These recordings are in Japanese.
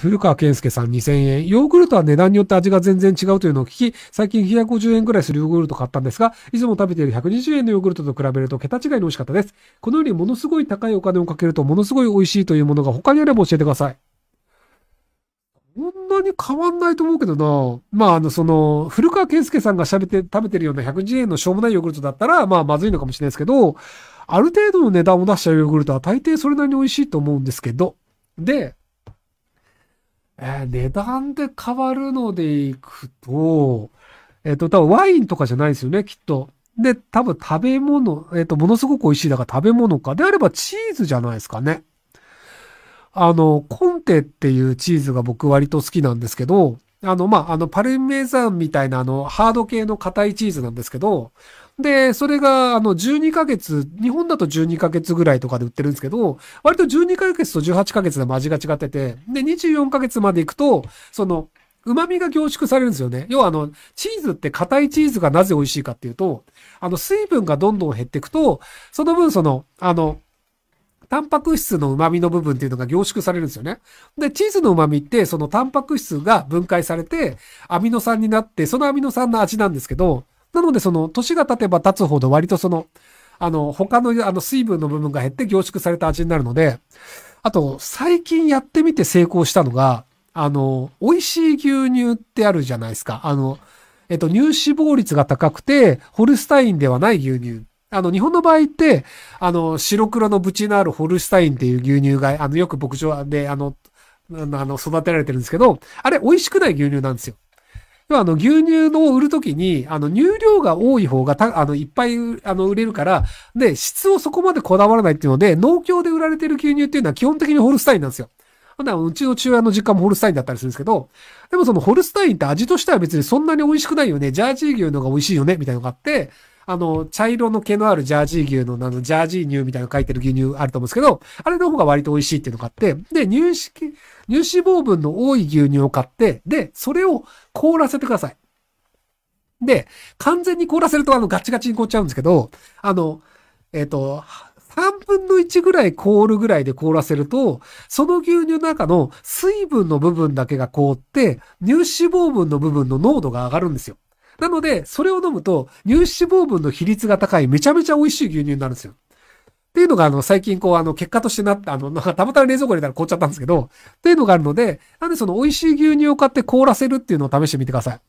古川健介さん2000円。ヨーグルトは値段によって味が全然違うというのを聞き、最近250円くらいするヨーグルト買ったんですが、いつも食べている120円のヨーグルトと比べると桁違いに美味しかったです。このようにものすごい高いお金をかけるとものすごい美味しいというものが他にあれば教えてください。そんなに変わんないと思うけどな。まあ、あの、その、古川健介さんが喋って、食べてるような110円のしょうもないヨーグルトだったら、まあ、まずいのかもしれないですけど、ある程度の値段を出したヨーグルトは大抵それなりに美味しいと思うんですけど。で、えー、値段で変わるのでいくと、えっ、ー、と、多分ワインとかじゃないですよね、きっと。で、多分食べ物、えっ、ー、と、ものすごく美味しいだから食べ物か。であればチーズじゃないですかね。あの、コンテっていうチーズが僕割と好きなんですけど、あの、まあ、あの、パルメザンみたいな、あの、ハード系の硬いチーズなんですけど、で、それが、あの、12ヶ月、日本だと12ヶ月ぐらいとかで売ってるんですけど、割と12ヶ月と18ヶ月で味が違ってて、で、24ヶ月まで行くと、その、旨味が凝縮されるんですよね。要はあの、チーズって硬いチーズがなぜ美味しいかっていうと、あの、水分がどんどん減っていくと、その分その、あの、タンパク質の旨味の部分っていうのが凝縮されるんですよね。で、チーズの旨味って、そのタンパク質が分解されて、アミノ酸になって、そのアミノ酸の味なんですけど、なので、その、年が経てば経つほど、割とその、あの、他の、あの、水分の部分が減って凝縮された味になるので、あと、最近やってみて成功したのが、あの、美味しい牛乳ってあるじゃないですか。あの、えっと、乳脂肪率が高くて、ホルスタインではない牛乳。あの、日本の場合って、あの、白黒のブチのあるホルスタインっていう牛乳が、あの、よく牧場で、あの、あの、育てられてるんですけど、あれ、美味しくない牛乳なんですよ。要は、あの、牛乳を売るときに、あの、乳量が多い方がた、あの、いっぱい、あの、売れるから、で、質をそこまでこだわらないっていうので、農協で売られてる牛乳っていうのは基本的にホルスタインなんですよ。ほんなら、うちの中親の実家もホルスタインだったりするんですけど、でもそのホルスタインって味としては別にそんなに美味しくないよね、ジャージー牛のが美味しいよね、みたいなのがあって、あの、茶色の毛のあるジャージー牛の、あの、ジャージー乳みたいなの書いてる牛乳あると思うんですけど、あれの方が割と美味しいっていうのがあって、で、乳脂、乳脂肪分の多い牛乳を買って、で、それを凍らせてください。で、完全に凍らせるとあの、ガチガチに凍っちゃうんですけど、あの、えっ、ー、と、3分の一ぐらい凍るぐらいで凍らせると、その牛乳の中の水分の部分だけが凍って、乳脂肪分の部分の濃度が上がるんですよ。なので、それを飲むと、乳脂肪分の比率が高い、めちゃめちゃ美味しい牛乳になるんですよ。っていうのが、あの、最近、こう、あの、結果としてなって、あの、なんか、たまたま冷蔵庫入れたら凍っちゃったんですけど、っていうのがあるので、なんでその美味しい牛乳を買って凍らせるっていうのを試してみてください。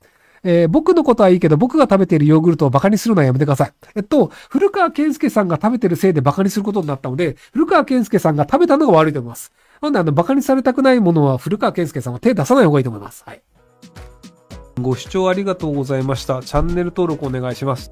えー、僕のことはいいけど、僕が食べているヨーグルトを馬鹿にするのはやめてください。えっと、古川健介さんが食べてるせいで馬鹿にすることになったので、古川健介さんが食べたのが悪いと思います。なんで、あの、馬鹿にされたくないものは古川健介さんは手出さない方がいいと思います。はい。ご視聴ありがとうございました。チャンネル登録お願いします。